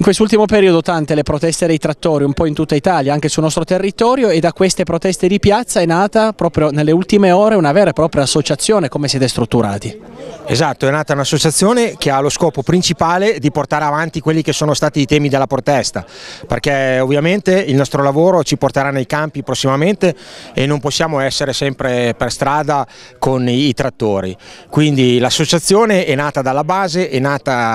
In quest'ultimo periodo tante le proteste dei trattori un po' in tutta Italia, anche sul nostro territorio e da queste proteste di piazza è nata proprio nelle ultime ore una vera e propria associazione, come siete strutturati? Esatto, è nata un'associazione che ha lo scopo principale di portare avanti quelli che sono stati i temi della protesta, perché ovviamente il nostro lavoro ci porterà nei campi prossimamente e non possiamo essere sempre per strada con i trattori, quindi l'associazione è nata dalla base,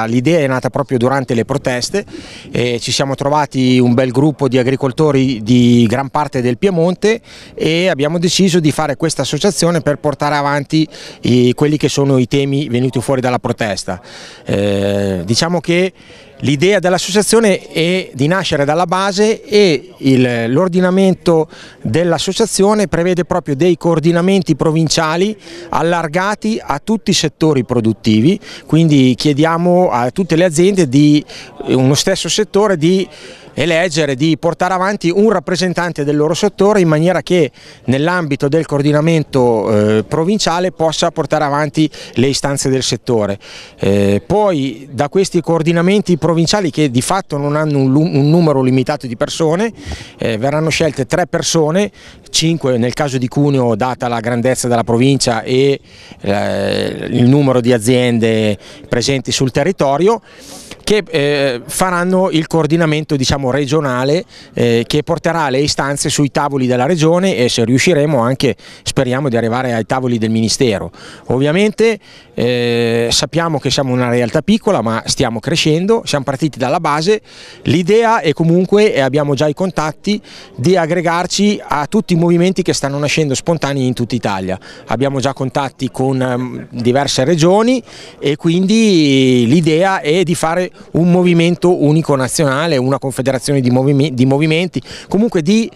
l'idea è nata proprio durante le proteste eh, ci siamo trovati un bel gruppo di agricoltori di gran parte del Piemonte e abbiamo deciso di fare questa associazione per portare avanti i, quelli che sono i temi venuti fuori dalla protesta. Eh, diciamo che L'idea dell'associazione è di nascere dalla base e l'ordinamento dell'associazione prevede proprio dei coordinamenti provinciali allargati a tutti i settori produttivi, quindi chiediamo a tutte le aziende di uno stesso settore di eleggere di portare avanti un rappresentante del loro settore in maniera che nell'ambito del coordinamento eh, provinciale possa portare avanti le istanze del settore. Eh, poi da questi coordinamenti provinciali che di fatto non hanno un, un numero limitato di persone, eh, verranno scelte tre persone, cinque nel caso di Cuneo data la grandezza della provincia e eh, il numero di aziende presenti sul territorio, che eh, faranno il coordinamento diciamo, diciamo, regionale eh, che porterà le istanze sui tavoli della regione e se riusciremo anche speriamo di arrivare ai tavoli del Ministero. Ovviamente eh, sappiamo che siamo una realtà piccola ma stiamo crescendo, siamo partiti dalla base, l'idea è comunque, e abbiamo già i contatti, di aggregarci a tutti i movimenti che stanno nascendo spontanei in tutta Italia. Abbiamo già contatti con ehm, diverse regioni e quindi l'idea è di fare un movimento unico nazionale, una confederazione interazioni di, movimenti, di movimenti comunque di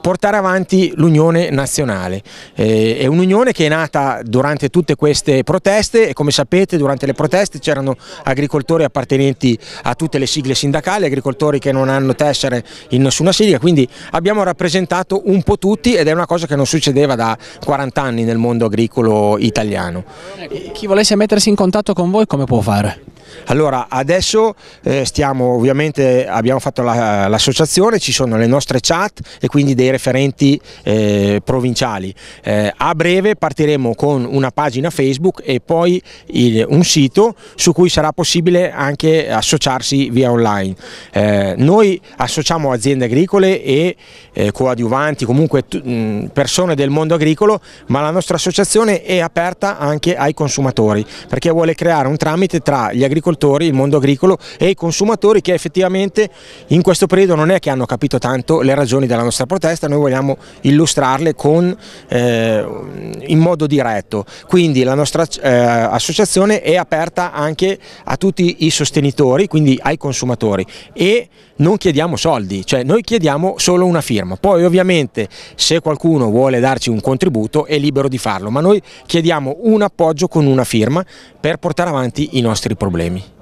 portare avanti l'unione nazionale. Eh, è un'unione che è nata durante tutte queste proteste e come sapete durante le proteste c'erano agricoltori appartenenti a tutte le sigle sindacali, agricoltori che non hanno tessere in nessuna sigla, quindi abbiamo rappresentato un po' tutti ed è una cosa che non succedeva da 40 anni nel mondo agricolo italiano. chi volesse mettersi in contatto con voi come può fare? Allora adesso eh, stiamo ovviamente abbiamo fatto l'associazione, la, ci sono le nostre chat e quindi dei referenti eh, provinciali. Eh, a breve partiremo con una pagina Facebook e poi il, un sito su cui sarà possibile anche associarsi via online. Eh, noi associamo aziende agricole e eh, coadiuvanti, comunque mh, persone del mondo agricolo, ma la nostra associazione è aperta anche ai consumatori perché vuole creare un tramite tra gli agricoltori agricoltori, il mondo agricolo e i consumatori che effettivamente in questo periodo non è che hanno capito tanto le ragioni della nostra protesta, noi vogliamo illustrarle con, eh, in modo diretto. Quindi la nostra eh, associazione è aperta anche a tutti i sostenitori, quindi ai consumatori e non chiediamo soldi, cioè noi chiediamo solo una firma, poi ovviamente se qualcuno vuole darci un contributo è libero di farlo, ma noi chiediamo un appoggio con una firma per portare avanti i nostri problemi.